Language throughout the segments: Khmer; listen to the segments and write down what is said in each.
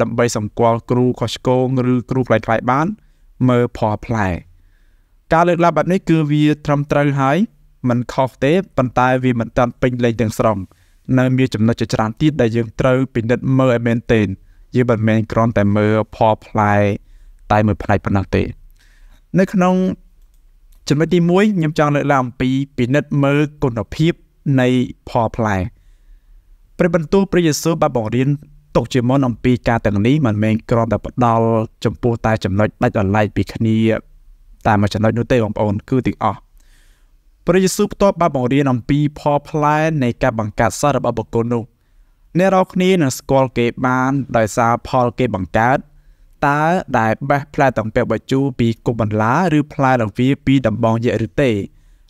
ដើម្បីសម្គាល់គ្រូខុសឆ្គងឬគ្រូផ្លែផ្លែបានមើលផលផ្លែ ការលើកឡើងបែបនេះគឺវាត្រឹមត្រូវហើយมันខុសទេប៉ុន្តែវាមិនតាន់ពេញលេញទាំងស្រុងនៅមានចំណុចជាច្រើនទៀតដែលយើងត្រូវពិនិត្យមើលឲ្យមែនទែនយើងមិនមែនគ្រាន់តែមើលផលផ្លែតែមួយផ្នែកប៉ុណ្ណោះទេ នៅក្នុងចំណុចទី1ខ្ញុំចង់លើកឡើងអំពីពិនិត្យមើលគុណភាពនៃផលផ្លែព្រះបន្ទូលព្រះយេស៊ូវបានបង្រៀនទុកជាមុនអំពីការទាំងនេះមិនមែនគ្រាន់តែផ្ដាល់ចំពោះតែចំណុចដាច់ដោយឡែកពីគ្នាតែមួយចំណុចនោះទេបងប្អូនគឺទាំងអស់ព្រះយេស៊ូវផ្ទាល់បានបង្រៀនអំពីផលផ្លែនៃការបង្កើតសត្វរបស់បុគ្គលនោះអ្នករាល់គ្នានឹងស្គាល់គេបានដោយសារផលគេបង្កើតតើដែលបេះផ្លែទាំងពាក់បជូរពីគុំបន្លាឬផ្លែរវាពីដំបងយៈឬទេ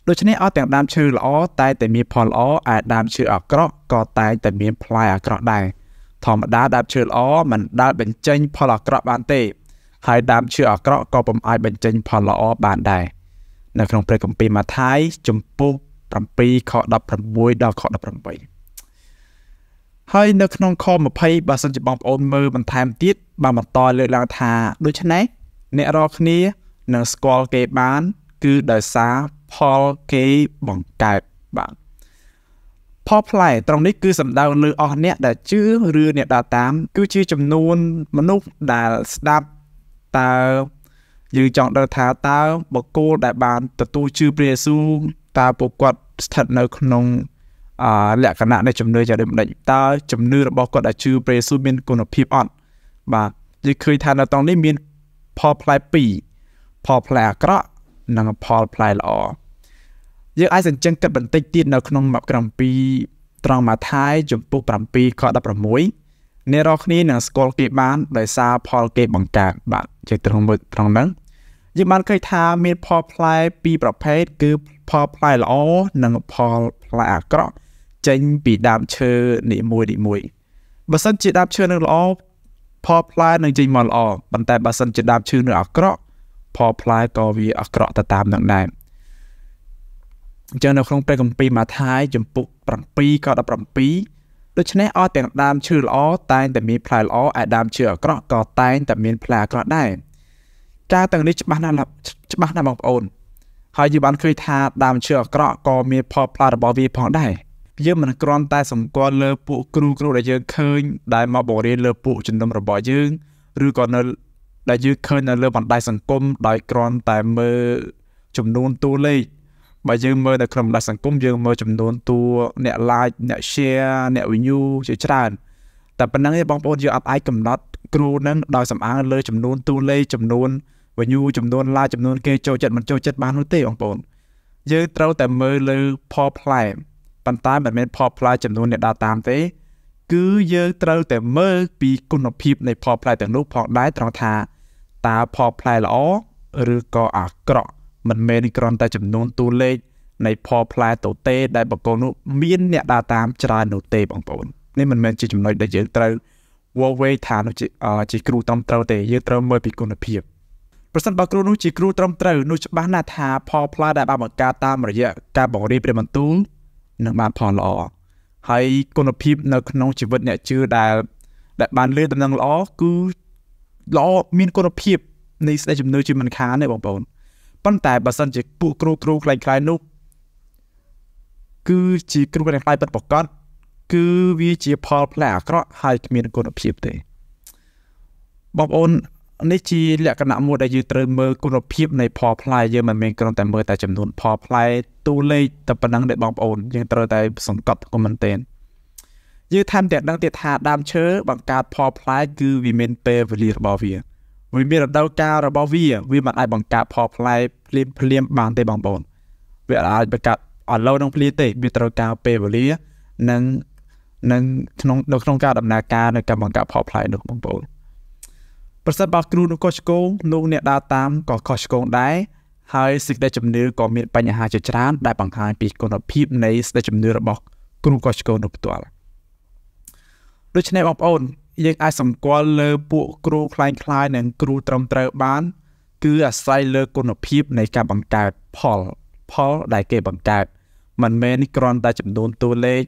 ដូច្នេះឲ្យទាំងដើមឈើល្អតែតែមានផលល្អឯដើមឈើអាក្រក់ក៏តែតែមានផ្លែអាក្រក់ដែរធម្មតាដើមឈើល្អមិនដែលបញ្ចេញផលអាក្រក់បានទេហើយដើមឈើអាក្រក់ក៏ពុំអាចបញ្ចេញផលល្អបានដែរនៅក្នុងព្រះគម្ពីរម៉ាថាយជំពូក7ខ16ដល់ខ18ហើយ នៅក្នុងខ20បើសិនជាបងប្អូនមើលបន្ថែមទៀតបានបន្តលើកឡើងថា ដូច្នេះអ្នករាល់គ្នានឹងស្គាល់គេបាន គឺដោយសារផលគេបង្កើតបាទផលផ្លែត្រង់នេះគឺសំដៅលើអស់អ្នកដែលជឿឬអ្នកដែលតាម គឺជាចំនួនមនុស្សដែលស្ដាប់តើយើងចង់ដឹងថាតើបុគ្គលដែលបាន ទទួលជឿព្រះយេស៊ូវតើពួកគាត់ស្ថិតនៅក្នុងអលក្ខណៈនៃជំនឿយ៉ាងដូចម្ដេចតើជំនឿរបស់គាត់ដែលជឿព្រះយេស៊ូវមានគុណភាពអត់បាទយើងឃើញថានៅត្រង់នេះមានផលផ្លែ2ផលផ្លែអាក្រក់និងផលផ្លែល្អយើងអាចសញ្ជឹងគិតបន្តិចទៀតនៅក្នុងម៉ាប់ក្រំពីត្រង់ម៉ាថាយចំពោះ7ខ16អ្នករាល់គ្នានឹងស្គាល់គេបានដោយសារផលគេបង្កើតបាទជ័យត្រង់មួយត្រង់ហ្នឹងយើងបានឃើញថាមានផលផ្លែពីរប្រភេទគឺផលផ្លែល្អនិងផលផ្លែអាក្រក់ចេញពីដើមឈើនីមួយនីមួយបើសិនជាដើមឈើនឹងល្អផលផ្លែនឹងចេញមកល្អប៉ុន្តែបើសិនជាដើមឈើនឹងអាក្រក់ផលផ្លែក៏វាអាក្រក់ទៅតាមនឹងដែរអញ្ចឹងនៅក្នុងព្រះគម្ពីរម៉ាថាយចំពុក7ក៏17ដូច្នេះអស់ទាំងដើមឈើល្អតែងតែមានផ្លែល្អឯដើមឈើអាក្រក់ក៏តែងតែមានផ្លែអាក្រក់ដែរចាទាំងនេះច្បាស់ណាស់ច្បាស់ណាស់បងប្អូនហើយយើងបានឃើញថាដើមឈើអាក្រក់ក៏មានផលផ្លែរបស់វា ផងដែរយើងមិនគ្រាន់តែសម្គាល់លើពួកគ្រូគ្រូដែលយើងឃើញដែលមកបង្រៀនលើពួកជំនុំរបស់យើង ឬក៏នៅដែលយើងឃើញនៅលើបណ្ដាញសង្គមដោយគ្រាន់តែមើលចំនួនតួលេខបើយើងមើលនៅក្នុងបណ្ដាញសង្គមយើងមើលចំនួនតួអ្នក like អ្នក share អ្នក view ជាច្រើនតែប៉ុណ្ណឹងទេបងប្អូនយើងអត់អាចកំណត់គ្រូនឹងដោយសំអាងលើចំនួនតួលេខចំនួន view ចំនួន like ចំនួនគេចូលចិត្តមិនចូលចិត្តបាននោះទេបងប្អូនយើងត្រូវតែមើលលើផលផ្លែប៉ុន្តែមិនមែនផលផ្លែចំនួនអ្នកដើរតាមទេ គឺយើងត្រូវតែមើលពីគុណភាពនៃផលផ្លែទាំងនោះផងដែរត្រង់ថាតើផលផ្លែល្អឬក៏អាក្រក់មិនមែនគ្រាន់តែចំនួនតួលេខនៃផលផ្លែទៅទេដែលបកគោនោះមានអ្នកដើរតាមច្រើននោះទេបងប្អូននេះមិនមែនជាចំណុចដែលយើងត្រូវ Huawei ថានោះជាគ្រូត្រឹមត្រូវទេយើងត្រូវមើលពីគុណភាពប្រសិនបើគ្រូនោះជាគ្រូត្រឹមត្រូវនោះច្បាស់ណាស់ថាផលផ្លែដែលបានបង្កើតតាមរយៈការបង្រៀនព្រះបន្ទូលនឹងបានផលល្អហើយគុណភាព នៅក្នុងជីវិតអ្នកជឿដែលដែលបានលើដំណឹងល្អគឺល្អមានគុណភាពនៃស្ដេចជំនឿជាមិនខានទេបងប្អូនប៉ុន្តែបើសិនជាពួកគ្រូគ្រូខ្លាំងខ្លាយនោះគឺជាគ្រូខ្លាំងខ្លាយពិតប្រាកដគឺវាជាផលផ្លែអាក្រក់ហើយគ្មានគុណភាពទេបងប្អូននេះជាលក្ខណៈមួយដែលយើងត្រូវមើលគុណភាពនៃផលផ្លែយើងមិនមែនគ្រាន់តែមើលតែចំនួនផលផ្លែតួលេខតែប៉ុណ្ណឹងទេបងប្អូនយើងត្រូវតែសង្កត់ក៏មែនទែនយើងថែមទាំងដឹងទៀតថាដើមឈើបង្កើតផលផ្លែ គឺវាមានពេលវេលារបស់វាវាមានរដូវកាលរបស់វាវាមិនអាចបង្កើតផលផ្លែភ្លាមភ្លាមបាន ទេបងប្អូនវាអាចបង្កើតអត់ឡូវនឹងភ្លាមទេវាត្រូវការពេលវេលា និងនឹងក្នុងនៅក្នុងការដំណើរការនៅការបង្កើតផលផ្លែនោះបងប្អូនប្រសិទ្ធបើគ្រូនោះខុសឆ្គងនោះ អ្នកដើរតាមក៏ខុសឆ្គងដែរហើយសេចក្តីជំនឿក៏មានបញ្ហាជាច្រើនដែលបង្ហាញពីគុណភាពនៃសេចក្តីជំនឿរបស់គ្រូកោះឆ្កូននោះផ្ទាល់ដូច្នេះបងប្អូនយើងអាចសម្គាល់លើពួកគ្រូคล้ายคล้ายនិងគ្រូត្រឹមត្រូវបាន គឺអាស្រ័យលើគុណភាពនៃការបង្កើតផលផលដែលគេបង្កើតមិនមែនគ្រាន់តែចំនួនតួលេខ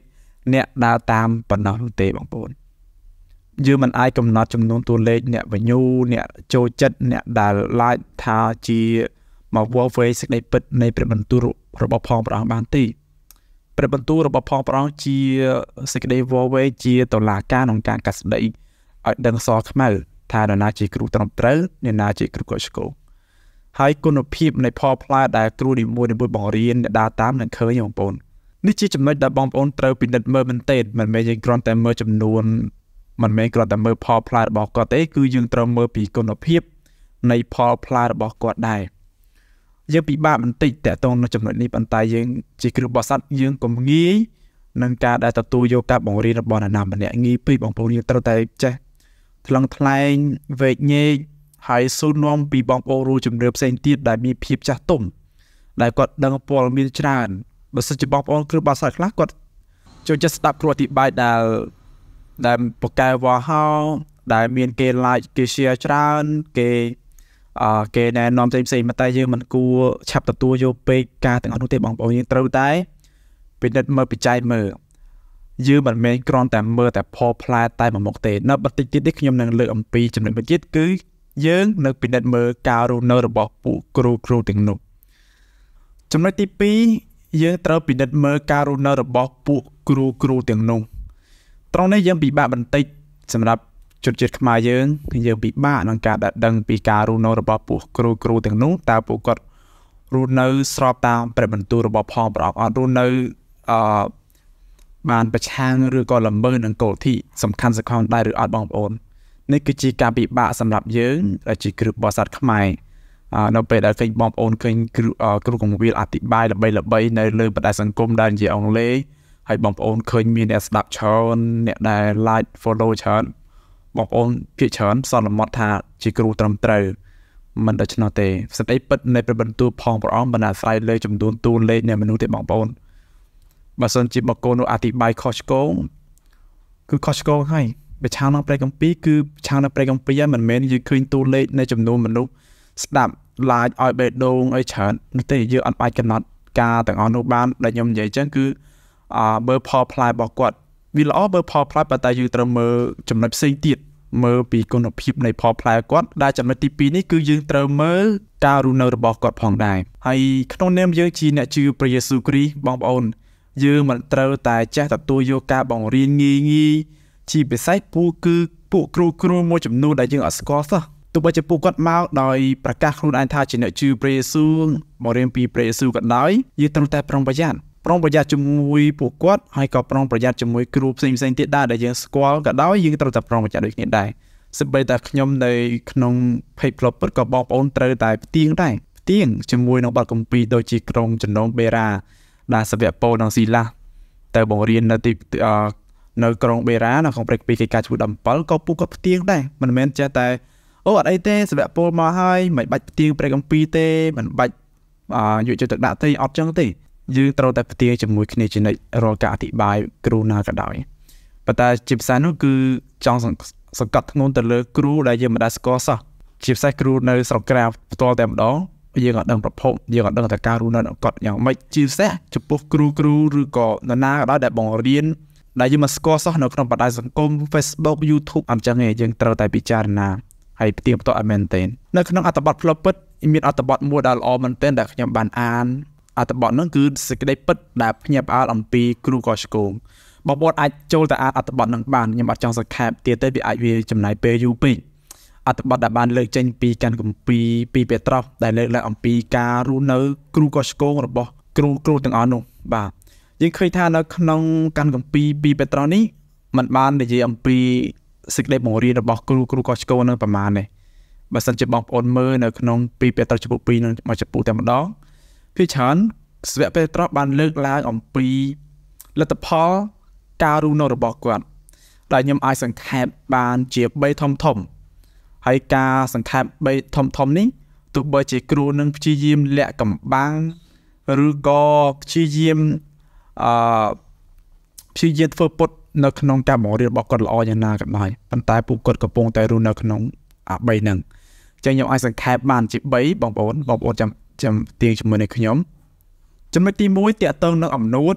អ្នកដើរតាមប៉ុណ្ណោះទេបងប្អូនយើងមិន អាចកំណត់ចំនួនតួលេខអ្នកវញូអ្នកចូលចិត្តអ្នកដែលឡាយថាជាមកវល់វេសេចក្តីពិតនៃព្រះបន្ទូលរបស់ផងព្រះអង្គបានទេព្រះបន្ទូលរបស់ផងព្រះអង្គជាសេចក្តីវវេជាតឡាការក្នុងការ កាត់ស្ដីឲ្យដឹងសរខ្មៅថានរណាជាគ្រូត្រឹមត្រូវនរណាជាគ្រូកុសកោហើយគុណភាពនៃផលផ្លែដែលគ្រូនីមួយៗបង្រៀនអ្នកដើរតាមនឹងឃើញបងប្អូននេះជាចំណុចដែលបងប្អូនត្រូវពិនិត្យមើលមែនទែនមិនមែនយើងគ្រាន់តែមើលចំនួនមិនមែនគ្រាន់តែមើលផលផ្លែរបស់គាត់ទេ គឺយើងត្រូវមើលពីគុណភាព នៃផលផ្លែរបស់គាត់ដែរយើងពិបាកបន្តិចតកតងនៅចំណុចនេះប៉ុន្តែយើងជាគ្រូបោះសត្វយើងកុំងាយនឹងការដែលទទួលយកការបង្រៀនរបស់អ្នកណាម្នាក់ងាយពេកបងប្អូនយើងត្រូវតែចេះថ្លឹងថ្លែងវែកញែកហើយសួរនាំពីបងប្អូនរੂជំនឿផ្សេងទៀតដែលមានភាពចាស់ទុំ ដែលគាត់ដឹងព័ត៌មានច្រើនបើសិនជាបងប្អូនគ្រូបាសាខ្លះគាត់ចូលចិត្តស្ដាប់គ្រូអធិប្បាយដែលដែលបកកែវ៉ាហោ ដែលមានគេ like គេ share ច្រើនគេគេណែនាំផ្សេងផ្សេងតែយើងមិនគួរឆាប់ទទួលយកពេកការទាំងអស់នោះទេបងប្អូនយើងត្រូវតែពិនិត្យមើលពិច័យមើលយើងមិនមែនគ្រាន់តែមើលតែផលផ្លែតែមួយមុខទេនៅបន្តិចទៀតនេះខ្ញុំនឹងលើកអំពីចំណុចមួយទៀតគឺយើងនៅពិនិត្យមើលការរស់នៅរបស់ពួកគ្រូគ្រូទាំងនោះចំណុចទី2យើងត្រូវពិនិត្យមើលការរស់នៅរបស់ពួកគ្រូគ្រូទាំងនោះត្រង់នេះយើងពិបាកបន្តិចសម្រាប់ជនជាតិខ្មែរយើងយើងពិបាកក្នុងការដាក់ដឹងពីការរស់នៅរបស់ពួកគ្រូគ្រូទាំងនោះតើពួកគាត់រស់នៅស្របតាមព្រះបន្ទូលរបស់ផងព្រះអង្គអត់រស់នៅអឺបានប្រឆាំងឬក៏ល្មើសនឹងគោលធិសំខាន់សំខាន់ដែរឬអត់បងប្អូននេះគឺជាការពិបាកសម្រាប់យើងជាគ្រូបោះសាត់ខ្មែរនៅពេលដែលឃើញបងប្អូនឃើញគ្រូគ្រូកងវិលអธิบายល្បីល្បីនៅលើបណ្ដាញសង្គមដែលនិយាយអង់គ្លេសហើយបងប្អូនឃើញមានអ្នកស្ដាប់ច្រើនអ្នកដែល like follow ច្រើនបងប្អូនភាគច្រើនសន្មត់ថា ជាគ្រូត្រឹមត្រូវមិនដូច្នោះទេសេចក្តីពិតនៃព្រះបន្ទូលផងព្រះអង្គបានអាស្រ័យលើចំនួនតួលេខនៃមនុស្សទេបងប្អូនបើសិនជាបកគោនោះអธิบายខុសឆ្គងគឺខុសឆ្គងហើយបើឆាននៅព្រះគម្ពីរគឺឆាននៅព្រះគម្ពីរមិនមែនយើងឃើញតួលេខនៃចំនួនមនុស្សស្ដាប់ឡាយឲ្យបេះដូងឲ្យច្រើននោះទេយើងអត់អាចកំណត់ការទាំងអស់នោះបានដែលខ្ញុំនិយាយចឹងគឺអើបើផលផ្លែរបស់គាត់វាល្អបើផលផ្លែប៉ុន្តែយើងត្រូវមើលចំណុចផ្សេងទៀតមើលពីគុណភាពនៃផលផ្លែគាត់ដែលចំណុចទី2នេះគឺយើងត្រូវមើលការរស់នៅរបស់គាត់ផងដែរហើយក្នុងនាមយើងជាអ្នកជឿព្រះយេស៊ូវគ្រីស្ទបងប្អូនយើងមិនត្រូវតែចេះទទួលយកការបង្រៀនងាយងាយជាពិសេសពួកគឺពួកគ្រូគ្រូមួយចំនួនដែលយើងអត់ស្គាល់សោះទោះបីជាពួកគាត់មកដោយប្រកាសខ្លួនឯងថាជាអ្នកជឿព្រះយេស៊ូវមករៀនពីព្រះយេស៊ូវក៏ដោយយើងត្រូវតែប្រុងប្រយ័ត្នប្រុងប្រយ័ត្នជាមួយពួកគាត់ហើយក៏ប្រុងប្រយ័ត្នជាមួយគ្រូផ្សេងផ្សេងទៀតដែរដែលយើងស្គាល់ក៏ដោយយើងត្រូវតែប្រុងប្រយ័ត្នដូចគ្នាដែរសិបបីតែខ្ញុំនៅក្នុង page blog ពិតក៏បងប្អូនត្រូវតែផ្ទៀងដែរផ្ទៀងជាមួយនឹងបទកម្ពីដូចជាក្រុងចំណងបេរ៉ាដែលសវៈពោនិងស៊ីឡាទៅបង្រៀននៅទីនៅក្រុងបេរ៉ានៅក្នុងព្រឹកពីកិច្ចការជួយ17ក៏ពួកគាត់ផ្ទៀងដែរមិនមែនចេះតែអូអត់អីទេសវៈពោមកហើយមិនបាច់ផ្ទៀងព្រឹកអំពីទេ មិនបាច់យកចិត្តទុកដាក់ទេអត់ចឹងទេយើងត្រូវតែផ្ទាយជាមួយគ្នាជានិច្ចរាល់ការអធិប្បាយគ្រូណាក៏ដោយប៉ុន្តែជាភាសានោះគឺចង់សង្កត់ធ្ងន់ទៅលើគ្រូដែលយើងមិនដែលស្គាល់សោះជាពិសេសគ្រូនៅស្រុកក្រៅផ្ទាល់តែម្ដងយើងអត់ដឹងប្រភពយើងអត់ដឹងតើការរស់នៅគាត់យ៉ាងម៉េចជាពិសេសចំពោះគ្រូគ្រូឬក៏នរណាក៏ដោយដែលបង្រៀនដែលយើងមិនស្គាល់សោះនៅក្នុងបណ្ដាញសង្គម Facebook YouTube អញ្ចឹងឯងយើងត្រូវតែពិចារណាហើយផ្ទៀងផ្ទាត់ឲ្យមែនទែននៅក្នុងអត្ថបទផ្លូវពិតមានអត្ថបទមួយដែលល្អមែនទែនដែលខ្ញុំបានអានអត្ថបទនឹងគឺសេចក្តីពិតដែលភ្ញាក់ផ្អើលអំពី គ្រូកោះឆ្កងបងប្អូនអាចចូលទៅអានអត្ថបទនឹងបានខ្ញុំអត់ចង់សង្ខេបទៀតទេវាអាចវាចំណាយពេលយូរពេកអត្ថបទដែលបានលើកចេញពីកាន់គម្ពីរពីពេត្រុសដែលលើកឡើងអំពីការរស់នៅ គ្រូកោះឆ្កងរបស់គ្រូគ្រូទាំងអស់នោះបាទយើងឃើញថានៅក្នុងកាន់គម្ពីរពីពេត្រុសនេះมันបាន និយាយអំពីសេចក្តីបង្រៀនរបស់គ្រូគ្រូកោះឆ្កងនឹងប្រមាណនេះបើសិនជាបងប្អូនមើលនៅក្នុងពីពេត្រុសចំពោះ2និងចំពោះតែម្ដងភាគច្រើនស្វៈបេត្រុសបានលើកឡើងអំពីលទ្ធផលការរស់នៅរបស់គាត់ដែលខ្ញុំអាចសង្ខេបបានជា3ធំធំ ហើយការសង្ខេប3ធំធំនេះ ទោះបីជាគ្រូនឹងព្យាយាមលាក់កំបាំងឬក៏ព្យាយាមអឺព្យាយាមធ្វើពុតនៅក្នុងការបង្រៀនរបស់គាត់ល្អយ៉ាងណាក៏ដោយប៉ុន្តែពួកគាត់កំពុងតែរស់នៅក្នុងអា3ហ្នឹងអញ្ចឹងខ្ញុំអាចសង្ខេបបានជា3បងប្អូនបងប្អូនចាំចាំទៀងជាមួយនឹងខ្ញុំចំណុចទី1តាក់ទងនឹងអំណួត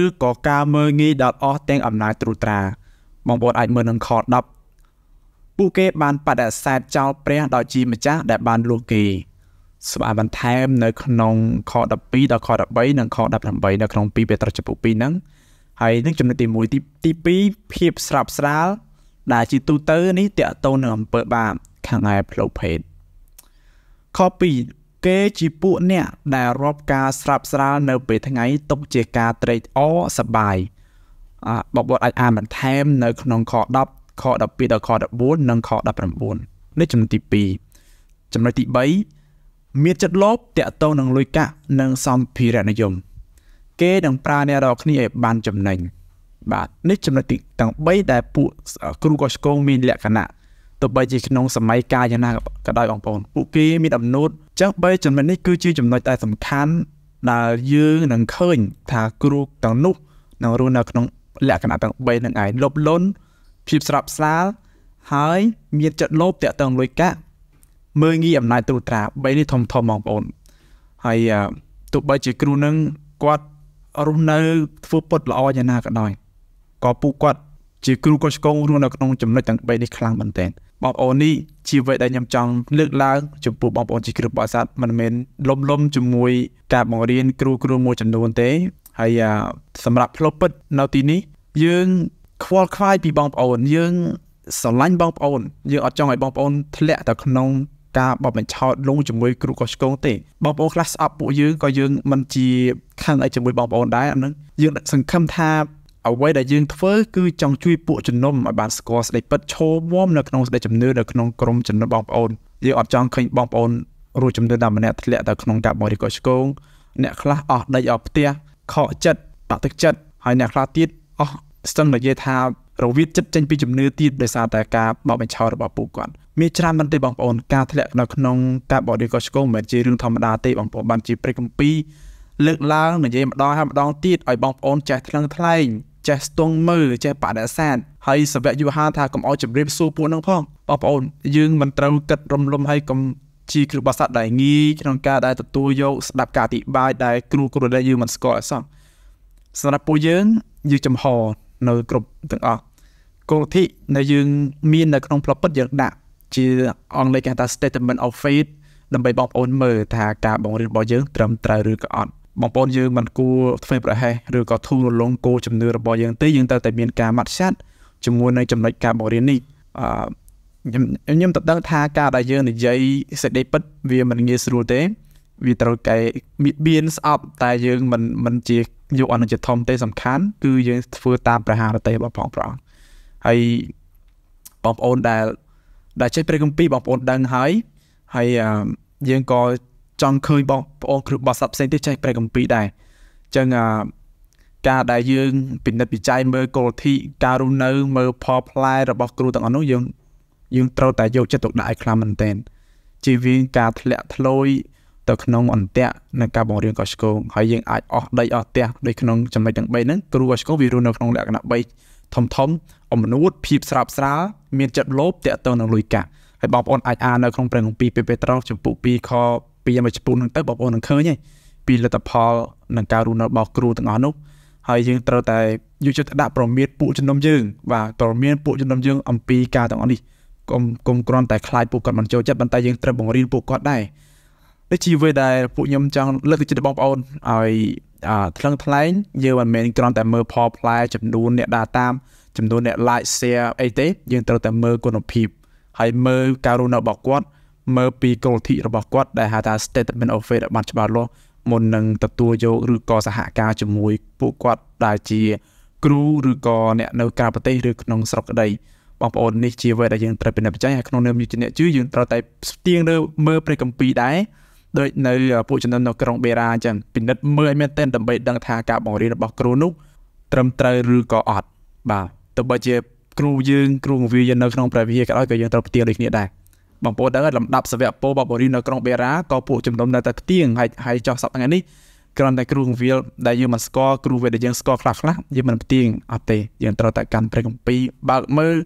ឬក៏ការមើងងាយដល់អស់ទាំងអំណាចត្រួតត្រា បងប្អូនអាចមើលនឹងខ10ពួកគេបានបដិសេធចោលព្រះដោយជាម្ចាស់ដែលបានលួចគេ ស្បាបន្ថែមនៅក្នុងខ12ដល់ខ13និងខ18នៅក្នុង2ពេត្រុសចំពោះ2ហ្នឹងហើយនឹងចំណុចទី1ទីទី2ភាពស្រាប់ស្រាលដែលជាទូទៅ នេះតាក់ទងនឹងអំពើបាបខាងឯផ្លូវភេទខ2គេជាពួកអ្នកដែលរាប់ការស្រាប់ស្រាលនៅពេលថ្ងៃទុកជាការត្រេកអរសប្បាយអបបតអាចអានបន្ថែមនៅក្នុងខ10ខ12ដល់ខ14និងខ19នេះចំណុចទី2ចំណុចទី3មានចិត្តលោភតាក់ទងនឹងលុយកាក់និងសម្ភារៈនិយមគេនឹងប្រើអ្នករាល់គ្នាឲ្យបានចំណេញបាទនេះចំណុចទីទាំង3ដែលពួកគ្រូកោះឆ្កងមានលក្ខណៈទោះបីជាក្នុងសម័យកាលយ៉ាងណាក៏ដោយបងប្អូនពួកគេមានអំណូតចឹងបីចំណុចនេះគឺជាចំណុចដែលសំខាន់ដែលយើងនឹងឃើញ ថាគ្រូទាំងនោះនឹងរស់នៅក្នុង លក្ខណៈទាំង3នឹងឯងលបលន់ភាពស្រាប់ស្រាល ហើយមានចិត្តលោភតាក់ទងលុយកាក់មើងងាយអំណាចទ្រុត្រា3នេះធំធំបងប្អូនហើយទោះបីជាគ្រូនឹងគាត់រស់នៅធ្វើពុតល្អយ៉ាងណាក៏ដោយក៏ពួកគាត់ជាគ្រូកោះឆ្កងរស់នៅក្នុងចំណុចទាំង3នេះខ្លាំងមែនទែនបងប្អូននេះជាអ្វីដែលខ្ញុំចង់លើកឡើងចំពោះបងប្អូនជាគ្រូបរិស័ទមិនមែនលំលំជាមួយការបង្រៀន គ្រូគ្រូមួយចំនួនទេហើយសម្រាប់ផ្លូវពិតនៅទីនេះយើងខ្វល់ខ្វាយពីបងប្អូនយើងស្រឡាញ់បងប្អូនយើងអត់ចង់ឲ្យបងប្អូនធ្លាក់ទៅក្នុងការបបបញ្ឆោតលងជាមួយគ្រូកោះឆ្កងទេបងប្អូនខ្លះស្អប់ពួកយើងក៏យើងមិនជាខាងអីជាមួយបងប្អូនដែរអានឹងយើងសង្ឃឹមថាអ្វីដែលយើងធ្វើគឺចង់ជួយពួកជំនុំឲ្យបានស្គាល់សេចក្តីពិតឈរមាំនៅក្នុងសេចក្តីជំនឿនៅក្នុងក្រុមជំនុំបងប្អូនយើងអត់ចង់ឃើញបងប្អូនរួចជំនឿតាមម្នាក់ធ្លាក់ទៅក្នុងការបរិកោឆ្កងអ្នកខ្លះអស់ដីអស់ផ្ទះខកចិត្តបាក់ទឹកចិត្តហើយអ្នកខ្លះទៀតអស់ស្ទឹងនិយាយថារវិតចិត្តចេញពីជំនឿទៀតដោយសារតែការបបបញ្ឆោតរបស់ពួកគាត់មានច្រើនមែនទេបងប្អូនការធ្លាក់នៅក្នុងការបរិកោឆ្កងមិនមែនជារឿងធម្មតាទេបងប្អូនបានជាព្រេកកម្ពីលើកឡើងនិយាយម្ដងហើយម្ដងទៀតឲ្យបងប្អូនចេះថ្លឹងថ្លែងចេះស្ទង់មើលចេះបដិសេធហើយសវៈយុហាថាកុំអោយជម្រាបសួរពួកនឹងផងបងប្អូន យើងមិនត្រូវគិតរំលំហើយកុំជាគ្រូបាសាត់ដែលងាយក្នុងការដែលទទួលយកស្ដាប់ការអធិប្បាយដែលគ្រូគ្រូដែលយើងមិនស្គាល់អីសោះសម្រាប់ពួកយើងយើងចំហនៅគ្រប់ទាំងអស់គោលធិដែលយើងមាននៅក្នុងផ្លូវពិតយើងដាក់ជាអង់គ្លេសគេហៅថា statement of faith ដើម្បីបងប្អូនមើលថាការបង្រៀនរបស់យើង ត្រឹមត្រូវឬក៏អត់បងប្អូនយើងមិនគួរធ្វើប្រហែសឬក៏ធូររលុងគោលជំនឿរបស់យើងទេយើងត្រូវតែមានការម៉ាត់ឆ័ត្រជាមួយនឹងចំណុចការបង្រៀននេះអឺខ្ញុំទៅដឹងថាការដែលយើងនិយាយសេចក្តីពិត វាមិនងាយស្រួលទេ វាត្រូវកែបៀនស្អប់តែយើងមិនមិនជាយកអនុជាធំ ទេសំខាន់ គឺយើងធ្វើតាមព្រះハរតីរបស់ផងប្រងហើយបងប្អូនដែល ដែលចេះព្រះគម្ពីរបងប្អូនដឹងហើយហើយយើងក៏ចង់ឃើញបងប្អូនគ្រូបោះសັບផ្សេងទៀតចេះប្រែកម្ពីដែរអញ្ចឹងអាការដែលយើង ពិនិត្យវិច័យមើលគោលធិការរស់នៅ មើលផលផ្លែរបស់គ្រូទាំងអស់នោះយើងយើងត្រូវតែយកចិត្តទុកដាក់ឲ្យខ្លាំងមែនទែនជាវិងការធ្លាក់ធ្លោយទៅក្នុងអន្តៈនៃការបង្រៀនកោះឆ្គងហើយយើងអាចអស់ដីអស់ផ្ទះដូចក្នុងចំណុចទាំង3ហ្នឹងគ្រូកោះឆ្គងវារស់នៅក្នុងលក្ខណៈ3ធំធំអំនួតភាពស្រាបស្រាលមានចិត្តលោភតាក់ទងនឹងលុយកាក់ហើយបងប្អូនអាចអាននៅក្នុងប្រឹងពីពេពេត្រុសចំពុ2ខពីអាមេជប៉ុនហ្នឹងទៅបងប្អូននឹងឃើញឯងពីលទ្ធផលនឹងការរស់នៅរបស់គ្រូទាំងអស់នោះហើយយើងត្រូវតែយកចិត្តដាក់ប្រមៀតពួកជំនុំយើងបាទប្រមៀតពួកជំនុំយើង អំពីការទាំងអស់នេះកុំកុំគ្រាន់តែខ្លាចពួកគាត់មិនចូលចិត្តប៉ុន្តែយើងត្រូវបង្រៀនពួកគាត់ដែរនេះជាវាដែលពួកខ្ញុំចង់លើកទឹកចិត្តបងប្អូនឲ្យថ្លឹងថ្លែងយើងមិនមែនគ្រាន់តែមើលផលផ្លែ ចំនួនអ្នកដើរតាមចំនួនអ្នក like share អីទេយើងត្រូវតែមើលគុណភាពហើយមើលការរស់នៅរបស់គាត់មើលពីគោលលទ្ធិរបស់គាត់ដែលហៅថា statement of faith បានច្បាស់លាស់មុននឹងទទួលយកឬក៏សហការជាមួយ ពួកគាត់ដែលជា គ្រូឬក៏អ្នកនៅក្រៅប្រទេសឬក្នុងស្រុកក្តីបងប្អូននេះជាអ្វីដែលយើងត្រូវពិនិត្យពិច័យហើយក្នុងនាមជាអ្នកជឿយើងត្រូវតែស្ទៀងលើមើលព្រះគម្ពីរដែរដូចនៅពួកជំនុំនៅក្រុងបេរ៉ាអញ្ចឹងពិនិត្យមើលឲ្យមែនទែនដើម្បីដឹងថាការបង្រៀនរបស់គ្រូនោះត្រឹមត្រូវឬក៏អត់បាទទោះបីជា គ្រូយើងគ្រូងវាយើងនៅក្នុងព្រះវិហារក៏ដោយក៏យើងត្រូវផ្ទៀងដូចគ្នាដែរបងប្អូនដឹងលំដាប់សវៈពោបបរីនៅក្រុងបេរ៉ាក៏ពួកជំនុំនៅតែផ្ទៀងហើយហើយចោះសប្តាហ៍នេះគ្រាន់តែគ្រូគង្វាលដែលយើងមិនស្គាល់គ្រូវេដែលយើងស្គាល់ខ្លះខ្លះយើងមិនផ្ទៀងអត់ទេយើងត្រូវតែកាន់ព្រះគម្ពីរបើកមើល